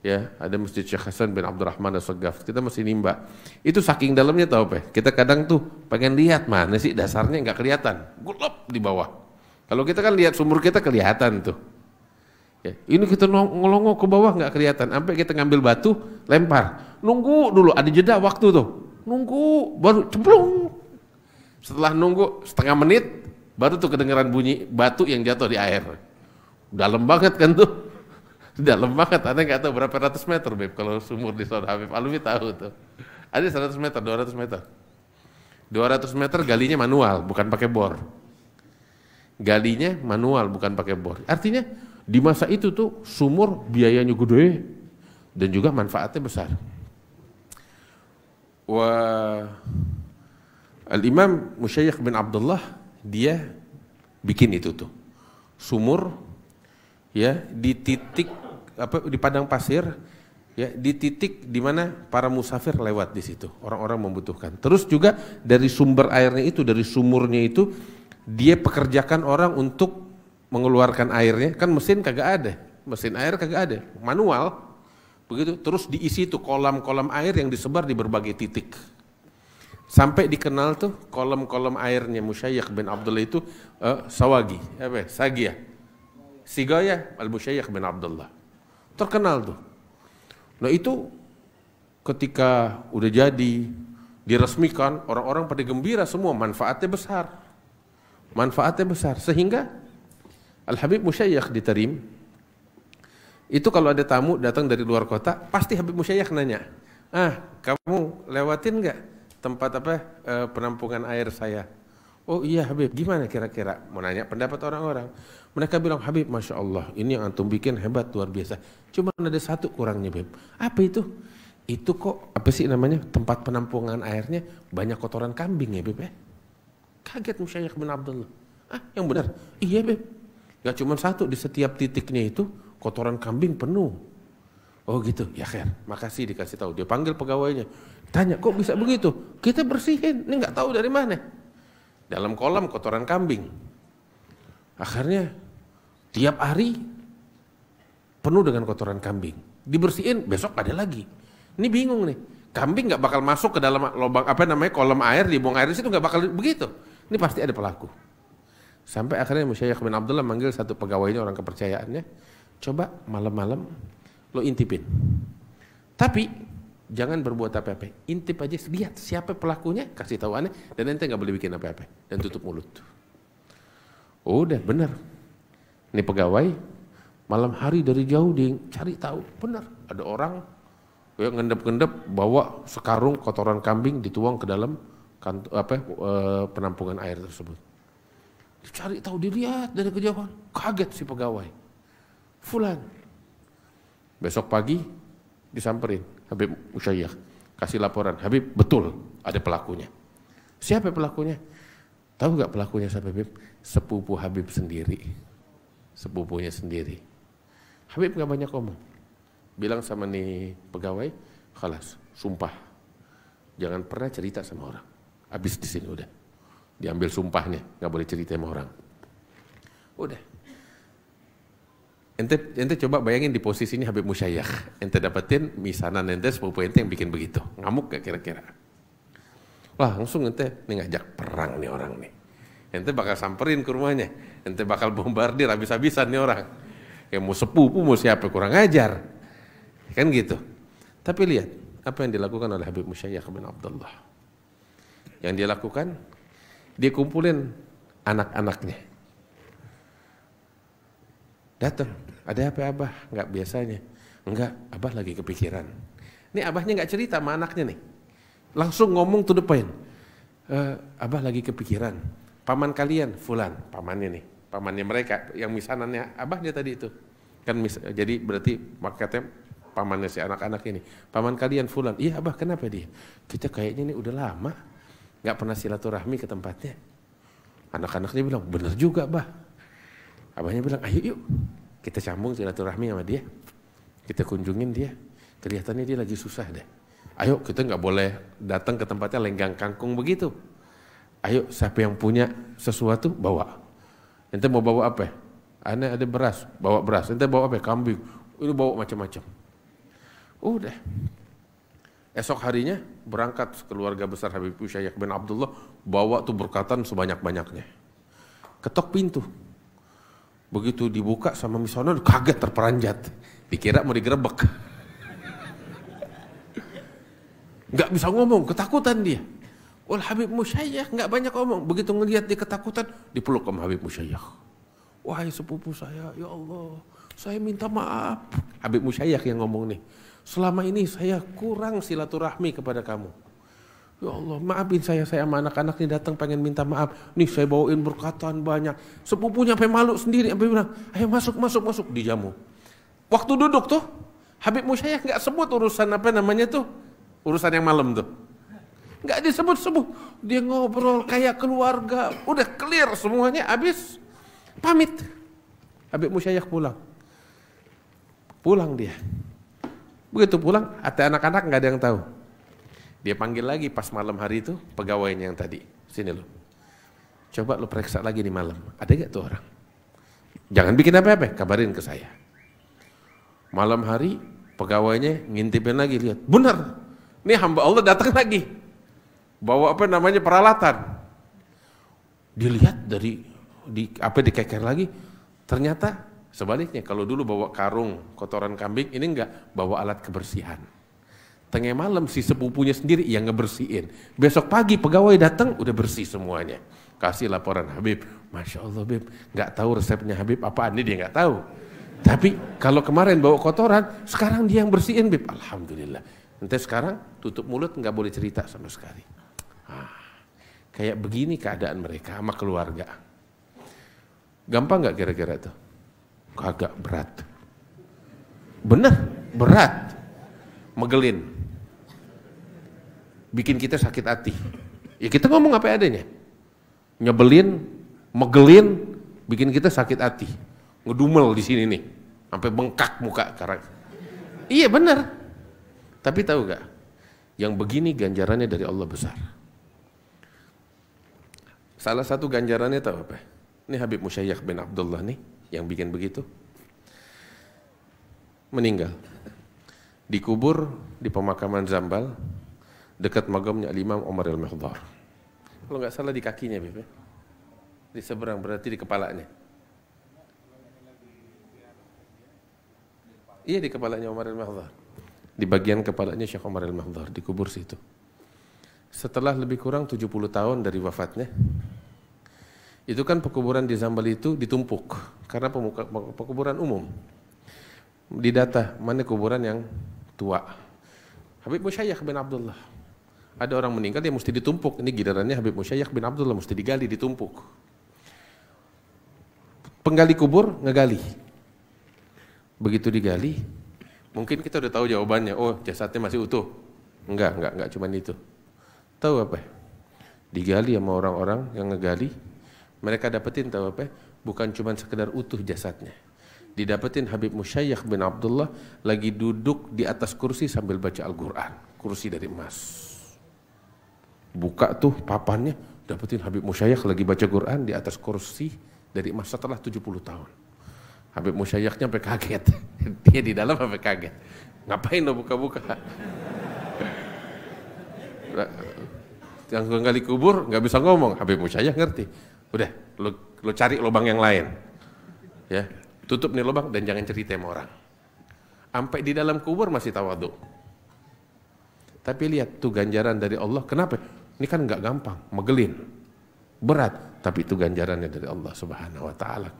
Speaker 5: ya ada masjid Syekh Hasan bin Abdurrahman As-Sagaf kita masih nimba itu saking dalamnya tau pe kita kadang tuh pengen lihat mana sih dasarnya nggak kelihatan gulap di bawah kalau kita kan lihat sumur kita kelihatan tuh ya, ini kita ngelongo ke bawah nggak kelihatan sampai kita ngambil batu lempar nunggu dulu ada jeda waktu tuh
Speaker 3: nunggu
Speaker 5: baru cemplung setelah nunggu setengah menit baru tuh kedengeran bunyi batu yang jatuh di air dalam banget kan tuh dalam banget ada nggak tahu berapa ratus meter beb kalau sumur di sana Habib Alwi tahu tuh ada 100 meter 200 meter 200 meter galinya manual bukan pakai bor galinya manual bukan pakai bor artinya di masa itu tuh sumur biayanya gede dan juga manfaatnya besar Wah, al Imam Musyayikh bin Abdullah dia bikin itu tuh sumur ya di titik apa di padang pasir ya di titik di mana para musafir lewat di situ orang-orang membutuhkan terus juga dari sumber airnya itu dari sumurnya itu dia pekerjakan orang untuk mengeluarkan airnya kan mesin kagak ada mesin air kagak ada manual begitu terus diisi itu kolam-kolam air yang disebar di berbagai titik sampai dikenal tuh kolam-kolam airnya Musyayyak bin Abdullah itu uh, eh, sawagi apa ya, sagia si Al-Musyayyakh bin Abdullah. Terkenal tuh. Nah itu ketika udah jadi, diresmikan, orang-orang pada gembira semua, manfaatnya besar. Manfaatnya besar. Sehingga Al-Habib Musyayyakh diterim. itu kalau ada tamu datang dari luar kota, pasti Habib Musyayyakh nanya, ah kamu lewatin nggak tempat apa eh, penampungan air saya? Oh iya Habib, gimana kira-kira? Mau nanya pendapat orang-orang. Mereka bilang, Habib Masya Allah, ini yang antum bikin hebat, luar biasa. Cuma ada satu kurangnya Habib. Apa itu? Itu kok, apa sih namanya, tempat penampungan airnya banyak kotoran kambing ya Habib ya? Kaget Musyayyak bin Abdullah. Ah, yang benar? Iya Habib. Gak ya, cuma satu, di setiap titiknya itu kotoran kambing penuh. Oh gitu, ya khair. Makasih dikasih tahu. Dia panggil pegawainya. Tanya, kok bisa begitu? Kita bersihin. Ini nggak tahu dari mana dalam kolam kotoran kambing. Akhirnya tiap hari penuh dengan kotoran kambing. Dibersihin, besok ada lagi. Ini bingung nih. Kambing nggak bakal masuk ke dalam lubang apa namanya kolam air dibuang air di situ nggak bakal begitu. Ini pasti ada pelaku. Sampai akhirnya Musyayikh bin Abdullah manggil satu pegawainya orang kepercayaannya, coba malam-malam lo intipin. Tapi jangan berbuat apa-apa. Intip aja lihat siapa pelakunya, kasih tahu aneh dan nanti nggak boleh bikin apa-apa dan tutup mulut. Udah benar. Ini pegawai malam hari dari jauh dia cari tahu benar ada orang yang ngendap-ngendap bawa sekarung kotoran kambing dituang ke dalam kantor, apa eh, penampungan air tersebut. Dicari tahu dilihat dari kejauhan kaget si pegawai. Fulan. Besok pagi disamperin, Habib ya kasih laporan Habib betul ada pelakunya siapa pelakunya tahu nggak pelakunya siapa Habib sepupu Habib sendiri sepupunya sendiri Habib nggak banyak ngomong bilang sama nih pegawai kelas sumpah jangan pernah cerita sama orang habis di sini udah diambil sumpahnya nggak boleh cerita sama orang udah Ente ente coba bayangin di posisinya Habib Musyayyah Ente dapetin misanan ente sepupu ente yang bikin begitu. Ngamuk gak kira-kira? Wah langsung ente nih ngajak perang nih orang nih. Ente bakal samperin ke rumahnya. Ente bakal bombardir habis-habisan nih orang. Ya mau sepupu mau siapa kurang ajar. Kan gitu. Tapi lihat apa yang dilakukan oleh Habib Musyayyah bin Abdullah. Yang dia lakukan, dia kumpulin anak-anaknya datang ada apa abah nggak biasanya nggak abah lagi kepikiran ini abahnya nggak cerita sama anaknya nih langsung ngomong to the point e, abah lagi kepikiran paman kalian fulan pamannya nih pamannya mereka yang misanannya abahnya tadi itu kan mis jadi berarti makanya pamannya si anak-anak ini paman kalian fulan iya abah kenapa dia kita kayaknya ini udah lama nggak pernah silaturahmi ke tempatnya anak-anaknya bilang bener juga bah Abahnya bilang, ayo yuk kita sambung silaturahmi sama dia. Kita kunjungin dia. Kelihatannya dia lagi susah deh. Ayo kita nggak boleh datang ke tempatnya lenggang kangkung begitu. Ayo siapa yang punya sesuatu bawa. Ente mau bawa apa? Ane ada beras, bawa beras. Ente bawa apa? Kambing. Ini bawa macam-macam. Udah. Esok harinya berangkat keluarga besar Habib Syekh bin Abdullah bawa tuh berkatan sebanyak-banyaknya. Ketok pintu, Begitu dibuka sama misalnya kaget terperanjat. Dikira mau digerebek. Gak bisa ngomong, ketakutan dia. Wal Habib Musyayyah gak banyak ngomong. Begitu ngelihat dia ketakutan, dipeluk sama Habib Musyayyah. Wahai sepupu saya, ya Allah, saya minta maaf. Habib Musyayyah yang ngomong nih. Selama ini saya kurang silaturahmi kepada kamu. Ya Allah, maafin saya, saya sama anak-anak ini datang pengen minta maaf. Nih saya bawain berkatan banyak. Sepupunya sampai malu sendiri, sampai bilang, ayo masuk, masuk, masuk, dijamu. Waktu duduk tuh, Habib Musyayakh nggak sebut urusan apa namanya tuh, urusan yang malam tuh. Nggak disebut-sebut. Dia ngobrol kayak keluarga, udah clear semuanya, habis pamit. Habib Musyayakh pulang. Pulang dia. Begitu pulang, ada anak-anak nggak ada yang tahu. Dia panggil lagi pas malam hari itu pegawainya yang tadi. Sini lo. Coba lo periksa lagi di malam. Ada gak tuh orang? Jangan bikin apa-apa, kabarin ke saya. Malam hari pegawainya ngintipin lagi lihat. Benar. Ini hamba Allah datang lagi. Bawa apa namanya peralatan. Dilihat dari di apa dikeker lagi, ternyata sebaliknya kalau dulu bawa karung kotoran kambing ini enggak bawa alat kebersihan. Tengah malam si sepupunya sendiri yang ngebersihin. Besok pagi pegawai datang udah bersih semuanya. Kasih laporan Habib. Masya Allah Habib, nggak tahu resepnya Habib apa ini dia nggak tahu. Tapi kalau kemarin bawa kotoran, sekarang dia yang bersihin Habib. Alhamdulillah. Nanti sekarang tutup mulut nggak boleh cerita sama sekali. Ah, kayak begini keadaan mereka sama keluarga. Gampang nggak kira-kira tuh? Kagak berat. Bener, berat. Megelin bikin kita sakit hati. Ya kita ngomong apa adanya. Nyebelin, megelin, bikin kita sakit hati. Ngedumel di sini nih. Sampai bengkak muka karang. Iya benar. Tapi tahu gak? Yang begini ganjarannya dari Allah besar. Salah satu ganjarannya tahu apa? Ini Habib Musyayyak bin Abdullah nih yang bikin begitu. Meninggal. Dikubur di pemakaman Zambal dekat magamnya imam Umar Al-Mihdar. Kalau nggak salah di kakinya, Bibi. Ya. Di seberang berarti di kepalanya. Iya di kepalanya Umar Al-Mihdar. Di bagian kepalanya Syekh Umar Al-Mihdar dikubur situ. Setelah lebih kurang 70 tahun dari wafatnya, itu kan pekuburan di Zambal itu ditumpuk karena pemuka, pekuburan umum. Didata mana kuburan yang tua. Habib Musyayyah bin Abdullah ada orang meninggal dia mesti ditumpuk. Ini gilirannya Habib Musyayyak bin Abdullah mesti digali, ditumpuk. Penggali kubur ngegali. Begitu digali, mungkin kita udah tahu jawabannya. Oh, jasadnya masih utuh. Enggak, enggak, enggak cuman itu. Tahu apa? Ya? Digali sama orang-orang yang ngegali, mereka dapetin tahu apa? Ya? Bukan cuman sekedar utuh jasadnya. Didapetin Habib Musyayyak bin Abdullah lagi duduk di atas kursi sambil baca Al-Quran. Kursi dari emas buka tuh papannya dapetin Habib Musyayakh lagi baca Quran di atas kursi dari masa setelah 70 tahun. Habib Musyayakhnya sampai kaget. Dia di dalam sampai kaget. Ngapain lo buka-buka? Yang gali kubur nggak bisa ngomong. Habib Musyayakh ngerti. Udah, lo, lo cari lubang yang lain. Ya, tutup nih lubang dan jangan cerita sama orang. Sampai di dalam kubur masih tawaduk Tapi lihat tuh ganjaran dari Allah. Kenapa? Ini kan nggak gampang, megelin. Berat, tapi itu ganjarannya dari Allah Subhanahu wa taala.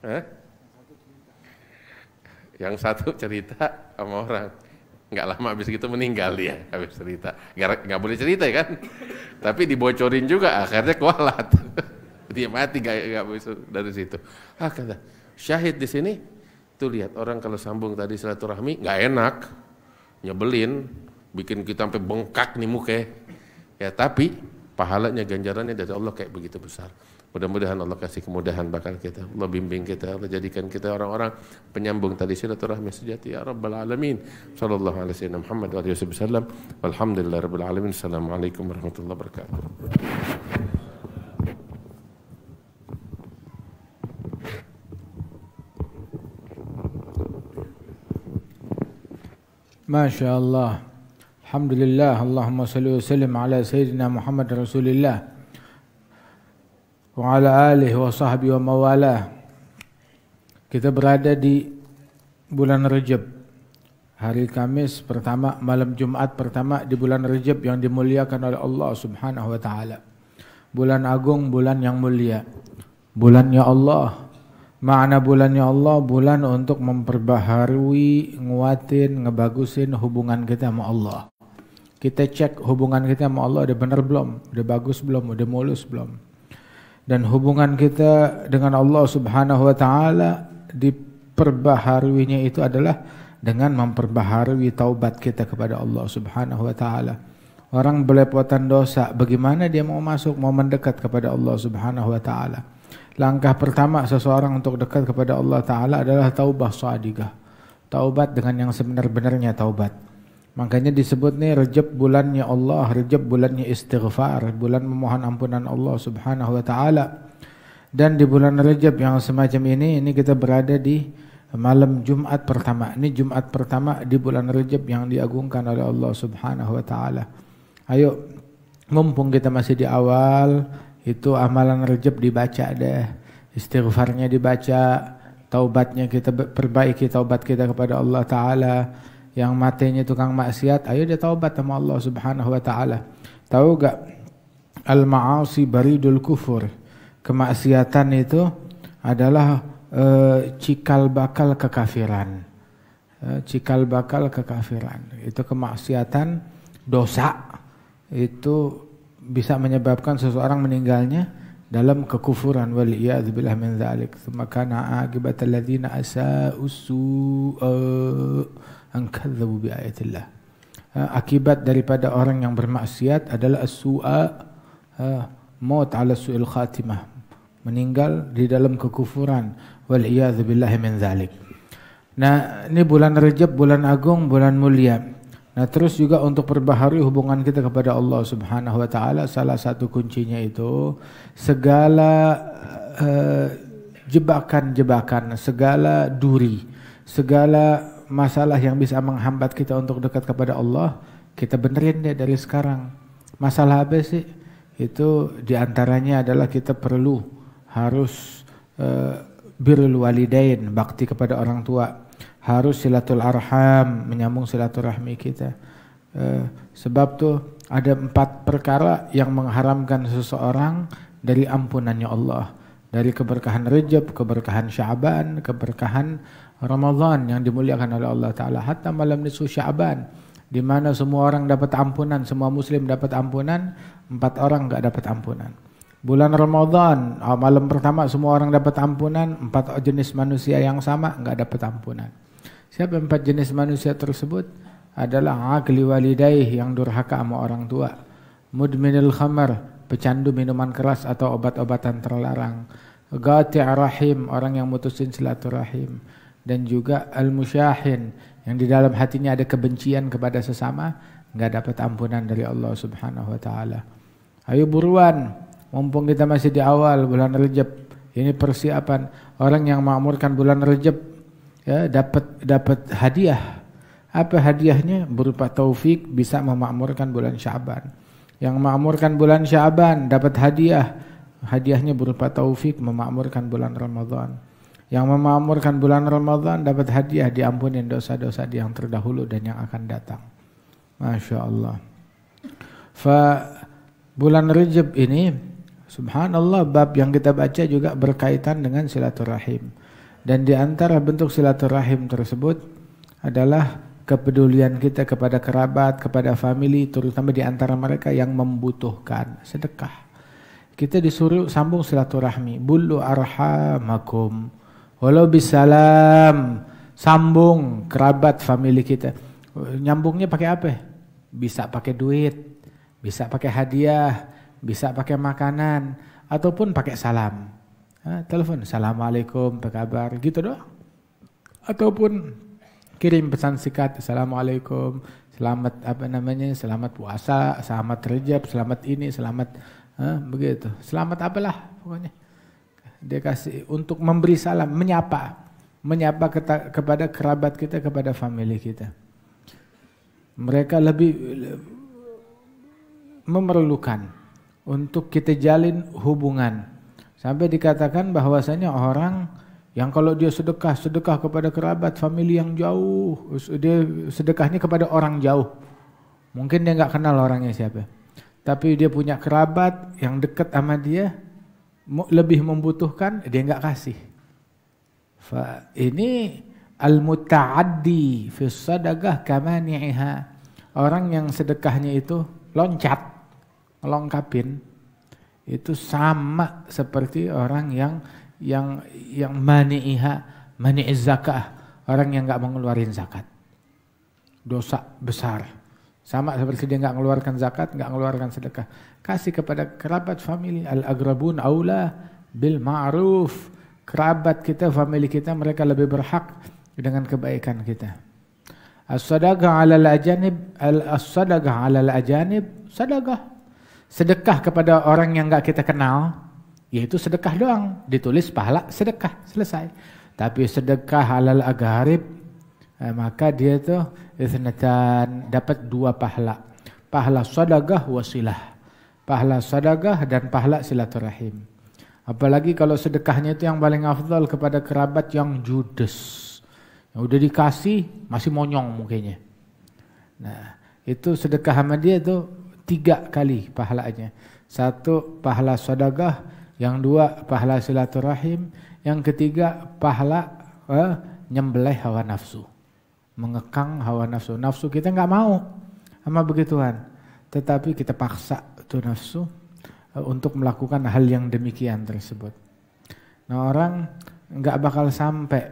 Speaker 5: Eh? Yang satu cerita sama orang, nggak lama abis gitu meninggal dia abis cerita nggak, boleh cerita ya kan tapi dibocorin juga akhirnya kualat dia mati gak, gak bisa dari situ ah kata syahid di sini tuh lihat orang kalau sambung tadi silaturahmi nggak enak nyebelin bikin kita sampai bengkak nih muka Ya, tapi pahalanya ganjarannya dari Allah kayak begitu besar. Mudah-mudahan Allah kasih kemudahan bahkan kita, Allah bimbing kita, Allah jadikan kita orang-orang penyambung tadi silaturahmi sejati ya rabbal alamin. Sallallahu alaihi wasallam Muhammad wa alihi wasallam. Walhamdulillah rabbil alamin. Assalamualaikum warahmatullahi wabarakatuh.
Speaker 6: ما شاء Alhamdulillah Allahumma salli wa sallim ala Sayyidina Muhammad Rasulillah Wa ala alihi wa sahbihi wa mawalah Kita berada di bulan Rejab Hari Kamis pertama, malam Jumat pertama di bulan Rejab yang dimuliakan oleh Allah subhanahu wa ta'ala Bulan agung, bulan yang mulia Bulannya Allah Makna bulannya Allah bulan untuk memperbaharui, nguatin, ngebagusin hubungan kita sama Allah. Kita cek hubungan kita sama Allah udah benar belum? Udah bagus belum? Udah mulus belum? Dan hubungan kita dengan Allah Subhanahu wa taala diperbaharuinya itu adalah dengan memperbaharui taubat kita kepada Allah Subhanahu wa taala. Orang belepotan dosa, bagaimana dia mau masuk, mau mendekat kepada Allah Subhanahu wa taala? Langkah pertama seseorang untuk dekat kepada Allah taala adalah taubah shadiqah. Taubat dengan yang sebenar-benarnya taubat. Makanya disebut nih Rejab bulannya Allah, Rejab bulannya istighfar, bulan memohon ampunan Allah Subhanahu wa taala. Dan di bulan Rejab yang semacam ini ini kita berada di malam Jumat pertama. Ini Jumat pertama di bulan Rejab yang diagungkan oleh Allah Subhanahu wa taala. Ayo mumpung kita masih di awal itu amalan Rejab dibaca deh. Istighfarnya dibaca, taubatnya kita perbaiki taubat kita kepada Allah taala yang matinya tukang maksiat, ayo dia taubat sama Allah Subhanahu wa taala. Tahu gak al-ma'asi baridul kufur. Kemaksiatan itu adalah e, cikal bakal kekafiran. E, cikal bakal kekafiran. Itu kemaksiatan dosa itu bisa menyebabkan seseorang meninggalnya dalam kekufuran wal iyad billah min dzalik. Maka na'a akibat alladziina asaa'u angkadzabu bi ayatillah. Akibat daripada orang yang bermaksiat adalah as-su'a maut ala su'il khatimah. Meninggal di dalam kekufuran. Wal billahi min dzalik. Nah, ini bulan Rejab, bulan agung, bulan mulia. Nah, terus juga untuk perbaharui hubungan kita kepada Allah Subhanahu wa taala salah satu kuncinya itu segala eh, jebakan-jebakan, uh, jebakan -jebakan, segala duri, segala masalah yang bisa menghambat kita untuk dekat kepada Allah, kita benerin deh dari sekarang. Masalah apa sih? Itu diantaranya adalah kita perlu harus uh, eh, birul walidain, bakti kepada orang tua. Harus silatul arham, menyambung silaturahmi kita. Eh, sebab tuh ada empat perkara yang mengharamkan seseorang dari ampunannya Allah. Dari keberkahan Rejab, keberkahan Syaban, keberkahan Ramadan yang dimuliakan oleh Allah Ta'ala. Hatta malam nisfu Syaban, di mana semua orang dapat ampunan, semua muslim dapat ampunan, empat orang nggak dapat ampunan. Bulan Ramadan, ah, malam pertama semua orang dapat ampunan, empat jenis manusia yang sama nggak dapat ampunan. Siapa empat jenis manusia tersebut? Adalah akli walidaih yang durhaka sama orang tua. Mudminil khamar, pecandu minuman keras atau obat-obatan terlarang. Gati' rahim, orang yang mutusin silaturahim dan juga al-musyahin yang di dalam hatinya ada kebencian kepada sesama nggak dapat ampunan dari Allah Subhanahu wa taala. Ayo buruan, mumpung kita masih di awal bulan Rejab. Ini persiapan orang yang makmurkan bulan Rejab ya dapat dapat hadiah. Apa hadiahnya? Berupa taufik bisa memakmurkan bulan Syaban. Yang makmurkan bulan Syaban dapat hadiah. Hadiahnya berupa taufik memakmurkan bulan Ramadan yang memamurkan bulan Ramadan dapat hadiah diampuni dosa-dosa yang terdahulu dan yang akan datang. Masya Allah. Fa bulan Rajab ini subhanallah bab yang kita baca juga berkaitan dengan silaturahim. Dan di antara bentuk silaturahim tersebut adalah kepedulian kita kepada kerabat, kepada family, terutama di antara mereka yang membutuhkan sedekah. Kita disuruh sambung silaturahmi. Bulu arhamakum Walau bisalam, sambung kerabat family kita. Nyambungnya pakai apa? Bisa pakai duit, bisa pakai hadiah, bisa pakai makanan, ataupun pakai salam. Nah, telepon, Assalamualaikum, apa kabar, gitu doang. Ataupun kirim pesan sikat, Assalamualaikum, selamat apa namanya, selamat puasa, selamat rejab, selamat ini, selamat, eh, begitu. Selamat apalah pokoknya dia kasih untuk memberi salam, menyapa, menyapa keta, kepada kerabat kita, kepada family kita. Mereka lebih memerlukan untuk kita jalin hubungan. Sampai dikatakan bahwasanya orang yang kalau dia sedekah, sedekah kepada kerabat, family yang jauh, dia sedekahnya kepada orang jauh. Mungkin dia nggak kenal orangnya siapa. Tapi dia punya kerabat yang dekat sama dia, lebih membutuhkan dia nggak kasih. Fa ini al-muta'addi fi sadaqah kamani'iha. Orang yang sedekahnya itu loncat, melongkapin itu sama seperti orang yang yang yang mani'iha, mani'iz zakah, orang yang nggak mengeluarkan zakat. Dosa besar. Sama seperti dia nggak mengeluarkan zakat, nggak mengeluarkan sedekah. kasih kepada kerabat family al agrabun aula bil ma'ruf kerabat kita family kita mereka lebih berhak dengan kebaikan kita as-sadaqah 'ala al-ajanib as-sadaqah 'ala al-ajanib sadaqah, sedekah kepada orang yang enggak kita kenal yaitu sedekah doang ditulis pahala sedekah selesai tapi sedekah al agarib eh, maka dia tu dapat dua pahala pahala sadaqah wasilah pahala sadagah dan pahala silaturahim. Apalagi kalau sedekahnya itu yang paling afdal kepada kerabat yang judes. Yang udah dikasih masih monyong mukanya. Nah, itu sedekah sama dia itu tiga kali pahalanya. Satu pahala sadagah yang dua pahala silaturahim, yang ketiga pahala eh, nyembelih hawa nafsu. Mengekang hawa nafsu. Nafsu kita nggak mau sama begituan. Tetapi kita paksa tuh nafsu eh, untuk melakukan hal yang demikian tersebut. Nah orang nggak bakal sampai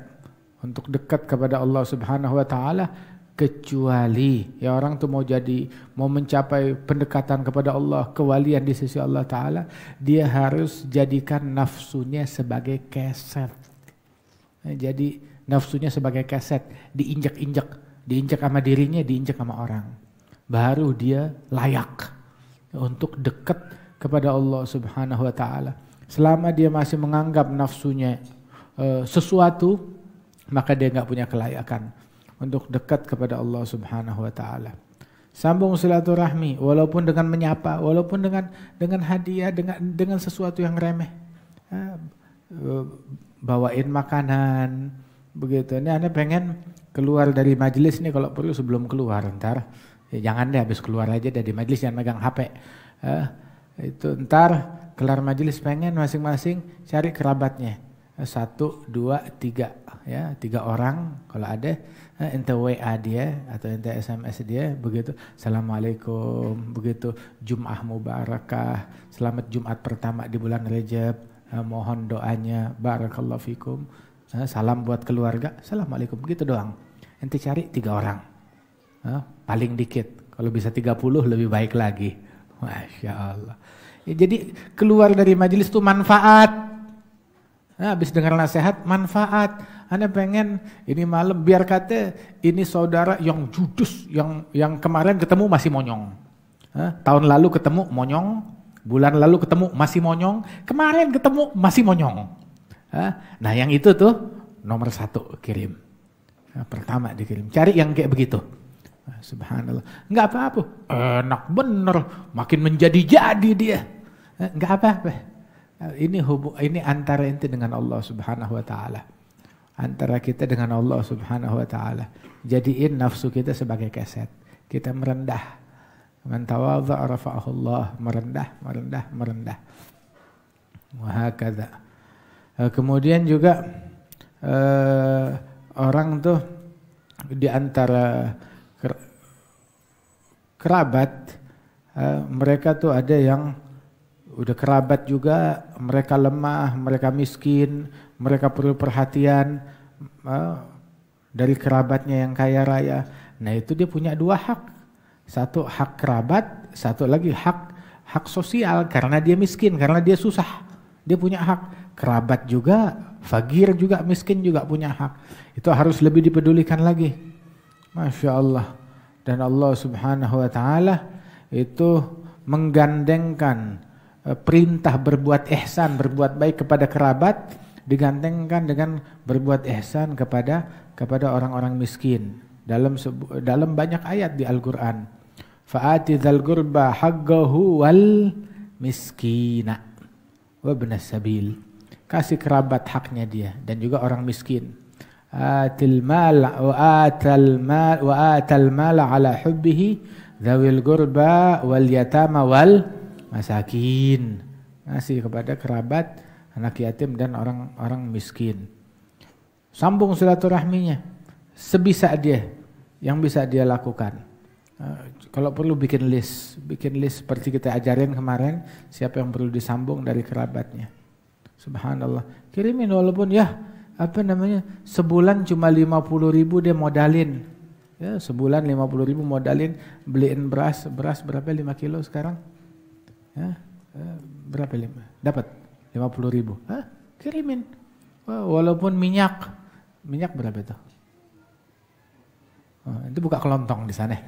Speaker 6: untuk dekat kepada Allah Subhanahu Wa Taala kecuali ya orang tuh mau jadi mau mencapai pendekatan kepada Allah kewalian di sisi Allah Taala dia harus jadikan nafsunya sebagai keset eh, jadi nafsunya sebagai keset diinjak-injak diinjak sama dirinya diinjak sama orang baru dia layak untuk dekat kepada Allah Subhanahu wa taala. Selama dia masih menganggap nafsunya e, sesuatu, maka dia nggak punya kelayakan untuk dekat kepada Allah Subhanahu wa taala. Sambung silaturahmi walaupun dengan menyapa, walaupun dengan dengan hadiah, dengan dengan sesuatu yang remeh. E, bawain makanan begitu. Ini anda pengen keluar dari majelis nih kalau perlu sebelum keluar ntar Ya, jangan deh habis keluar aja dari majelis yang megang HP. Eh, itu ntar kelar majelis pengen masing-masing cari kerabatnya. Eh, satu, dua, tiga. Ya, tiga orang kalau ada. Eh, ente WA dia atau ente SMS dia begitu. Assalamualaikum begitu. Jum'ah Mubarakah. Selamat Jumat pertama di bulan Rejab. Eh, mohon doanya. Barakallahu fikum. salam buat keluarga. Assalamualaikum. begitu doang. Ente cari tiga orang paling dikit. Kalau bisa 30 lebih baik lagi. Masya Allah. Ya, jadi keluar dari majelis itu manfaat. Nah, habis dengar nasihat, manfaat. Anda pengen ini malam biar kata ini saudara yang judus, yang yang kemarin ketemu masih monyong. Nah, tahun lalu ketemu monyong, bulan lalu ketemu masih monyong, kemarin ketemu masih monyong. Nah, nah yang itu tuh nomor satu kirim. Nah, pertama dikirim, cari yang kayak begitu. Ah, subhanallah. Enggak apa-apa. Enak eh, bener. Makin menjadi-jadi dia. Enggak eh, apa-apa. Eh, ini hubu, ini antara inti dengan Allah Subhanahu wa taala. Antara kita dengan Allah Subhanahu wa taala. Jadiin nafsu kita sebagai keset. Kita merendah. Man tawadha Allah Merendah, merendah, merendah. Wahakadha. Kemudian juga uh, orang tuh diantara antara kerabat, uh, mereka tuh ada yang udah kerabat juga, mereka lemah, mereka miskin, mereka perlu perhatian uh, dari kerabatnya yang kaya raya. Nah itu dia punya dua hak, satu hak kerabat, satu lagi hak hak sosial karena dia miskin, karena dia susah, dia punya hak kerabat juga, fakir juga, miskin juga punya hak. Itu harus lebih dipedulikan lagi. Masya Allah dan Allah Subhanahu wa taala itu menggandengkan e, perintah berbuat ihsan, berbuat baik kepada kerabat digandengkan dengan berbuat ihsan kepada kepada orang-orang miskin dalam dalam banyak ayat di Al-Qur'an. Fa'ati dzal qurba haqqahu wal miskina wa sabil. Kasih kerabat haknya dia dan juga orang miskin atil mal wa atal mal wa atal mal ala hubbihi dzawil qurba wal yatama wal masakin ngasih kepada kerabat anak yatim dan orang-orang miskin sambung silaturahminya sebisa dia yang bisa dia lakukan eh, kalau perlu bikin list, bikin list seperti kita ajarin kemarin, siapa yang perlu disambung dari kerabatnya. Subhanallah. Kirimin walaupun ya apa namanya sebulan cuma lima puluh ribu dia modalin ya sebulan puluh ribu modalin beliin beras beras berapa lima kilo sekarang ya, ya berapa lima dapat lima puluh ribu Hah? kirimin walaupun minyak minyak berapa itu Oh, itu buka kelontong di sana.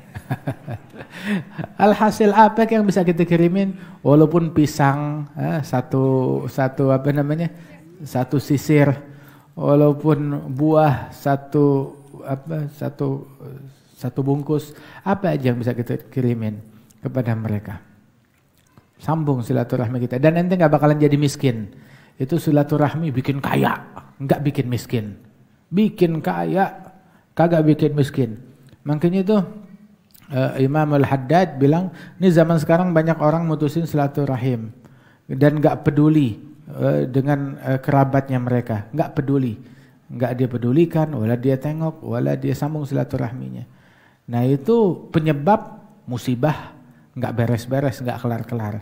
Speaker 6: Alhasil apa yang bisa kita kirimin? Walaupun pisang eh, satu satu apa namanya satu sisir walaupun buah satu apa satu satu bungkus apa aja yang bisa kita kirimin kepada mereka sambung silaturahmi kita dan nanti nggak bakalan jadi miskin itu silaturahmi bikin kaya nggak bikin miskin bikin kaya kagak bikin miskin makanya itu uh, Imam Al Haddad bilang ini zaman sekarang banyak orang mutusin silaturahim dan nggak peduli Eh, dengan uh, kerabatnya mereka, nggak peduli, nggak dia pedulikan, wala dia tengok, wala dia sambung silaturahminya. Nah itu penyebab musibah nggak beres-beres, nggak kelar-kelar.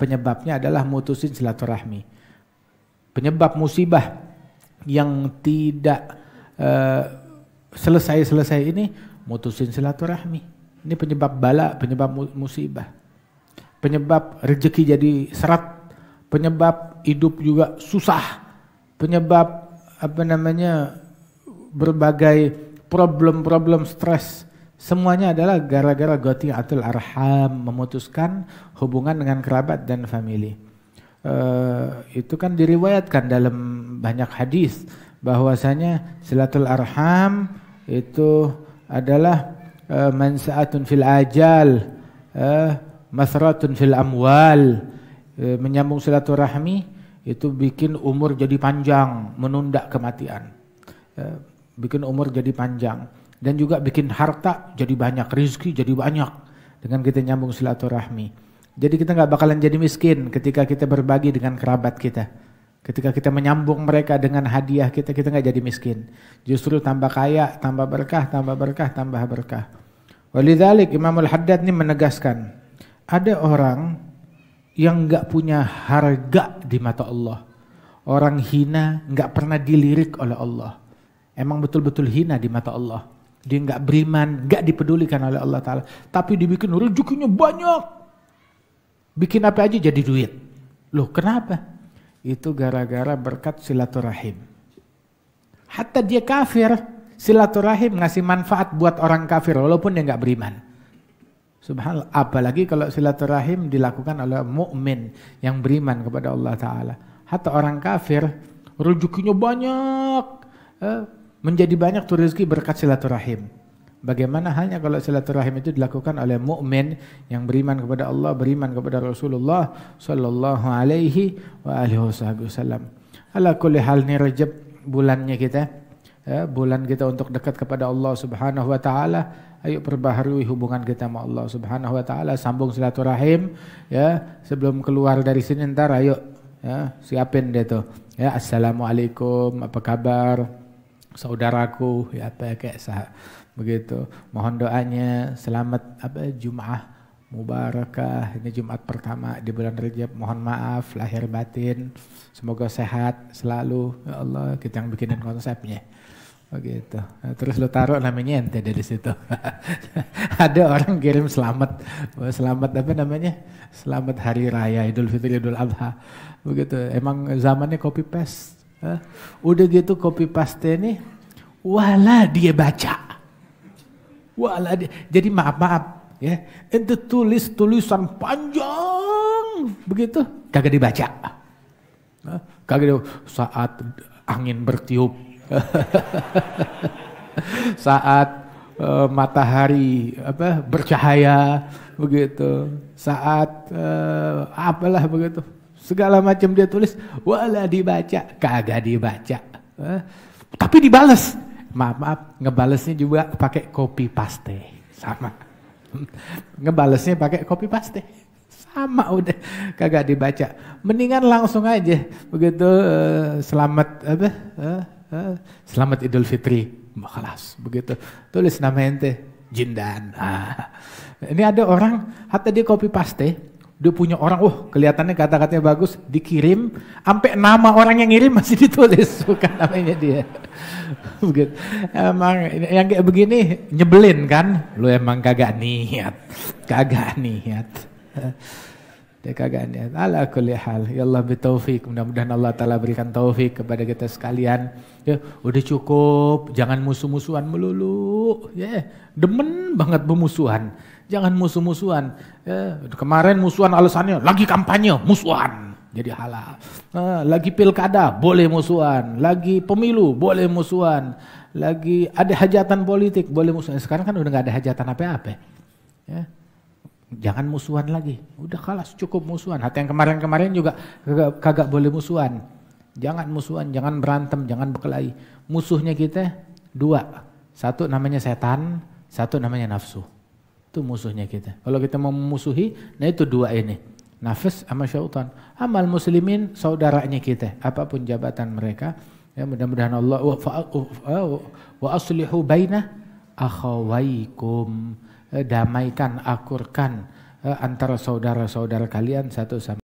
Speaker 6: Penyebabnya adalah mutusin silaturahmi. Penyebab musibah yang tidak eh, selesai-selesai uh, ini mutusin silaturahmi. Ini penyebab bala, penyebab musibah. Penyebab rezeki jadi serat, penyebab hidup juga susah. Penyebab apa namanya berbagai problem-problem stres semuanya adalah gara-gara goti atul arham memutuskan hubungan dengan kerabat dan family. Uh, itu kan diriwayatkan dalam banyak hadis bahwasanya silatul arham itu adalah uh, mansaatun fil ajal, uh, eh, masratun fil amwal, uh, menyambung silaturahmi itu bikin umur jadi panjang, menunda kematian. Ya, bikin umur jadi panjang. Dan juga bikin harta jadi banyak, rezeki jadi banyak. Dengan kita nyambung silaturahmi. Jadi kita nggak bakalan jadi miskin ketika kita berbagi dengan kerabat kita. Ketika kita menyambung mereka dengan hadiah kita, kita nggak jadi miskin. Justru tambah kaya, tambah berkah, tambah berkah, tambah berkah. Walidhalik Imam Al-Haddad ini menegaskan, ada orang yang nggak punya harga di mata Allah. Orang hina nggak pernah dilirik oleh Allah. Emang betul-betul hina di mata Allah. Dia nggak beriman, nggak dipedulikan oleh Allah Taala. Tapi dibikin rezekinya banyak. Bikin apa aja jadi duit. Loh kenapa? Itu gara-gara berkat silaturahim. Hatta dia kafir, silaturahim ngasih manfaat buat orang kafir walaupun dia nggak beriman. Subhanallah, apalagi kalau silaturahim dilakukan oleh mukmin yang beriman kepada Allah taala. Hatta orang kafir rezekinya banyak, eh, menjadi banyak tuh rezeki berkat silaturahim. Bagaimana halnya kalau silaturahim itu dilakukan oleh mukmin yang beriman kepada Allah, beriman kepada Rasulullah sallallahu alaihi wa alihi wasallam. Ala kulli hal ini Rajab bulannya kita, eh, bulan kita untuk dekat kepada Allah Subhanahu wa taala Ayo perbaharui hubungan kita sama Allah Subhanahu wa taala, sambung silaturahim ya. Sebelum keluar dari sini ntar ayo ya, siapin deh tuh. Ya, assalamualaikum, apa kabar? Saudaraku, ya apa ya, kayak sah begitu. Mohon doanya selamat apa Jumat mubarakah. Ini Jumat pertama di bulan Rajab Mohon maaf lahir batin. Semoga sehat selalu ya Allah. Kita yang bikinin konsepnya. Oh gitu. Nah, terus lo taruh namanya ente dari situ. Ada orang kirim selamat, oh, selamat apa namanya? Selamat Hari Raya Idul Fitri Idul Adha. Begitu. Emang zamannya copy paste. Huh? Udah gitu copy paste ini, wala dia baca. Wala dia. Jadi maaf maaf ya. Ente tulis tulisan panjang begitu, kagak dibaca. Huh? Kagak saat angin bertiup saat uh, matahari apa bercahaya begitu saat uh, apalah begitu segala macam dia tulis wala dibaca kagak dibaca eh, tapi dibales maaf maaf ngebalesnya juga pakai kopi paste sama ngebalesnya pakai kopi paste sama udah kagak dibaca mendingan langsung aja begitu uh, selamat apa uh, Eh, selamat Idul Fitri. Kelas begitu. Tulis nama ente Jindan. Ah. Ini ada orang hatta dia copy paste dia punya orang, wah uh, oh, kelihatannya kata-katanya bagus, dikirim, sampai nama orang yang ngirim masih ditulis, bukan namanya dia. Begitu. Emang yang kayak begini nyebelin kan? Lu emang kagak niat, kagak niat. Eh. Ya kagak Ala kulli hal. Ya Allah bertaufik. Mudah-mudahan Allah Ta'ala berikan taufik kepada kita sekalian. Ya, udah cukup. Jangan musuh-musuhan melulu. Ya, demen banget bermusuhan. Jangan musuh-musuhan. Ya, kemarin musuhan alasannya lagi kampanye, musuhan. Jadi halal. Nah, lagi pilkada, boleh musuhan. Lagi pemilu, boleh musuhan. Lagi ada hajatan politik, boleh musuhan. Sekarang kan udah gak ada hajatan apa-apa. Ya. Jangan musuhan lagi. Udah kalah, cukup musuhan. Hati yang kemarin-kemarin juga kagak, kagak boleh musuhan. Jangan musuhan, jangan berantem, jangan berkelahi. Musuhnya kita dua. Satu namanya setan, satu namanya nafsu. Itu musuhnya kita. Kalau kita mau memusuhi, nah itu dua ini. Nafas sama syaitan. Amal muslimin saudaranya kita. Apapun jabatan mereka. Ya mudah-mudahan Allah wa, wa, wa, aslihu baina akhawaikum Eh, damaikan, akurkan eh, antara saudara-saudara kalian satu sama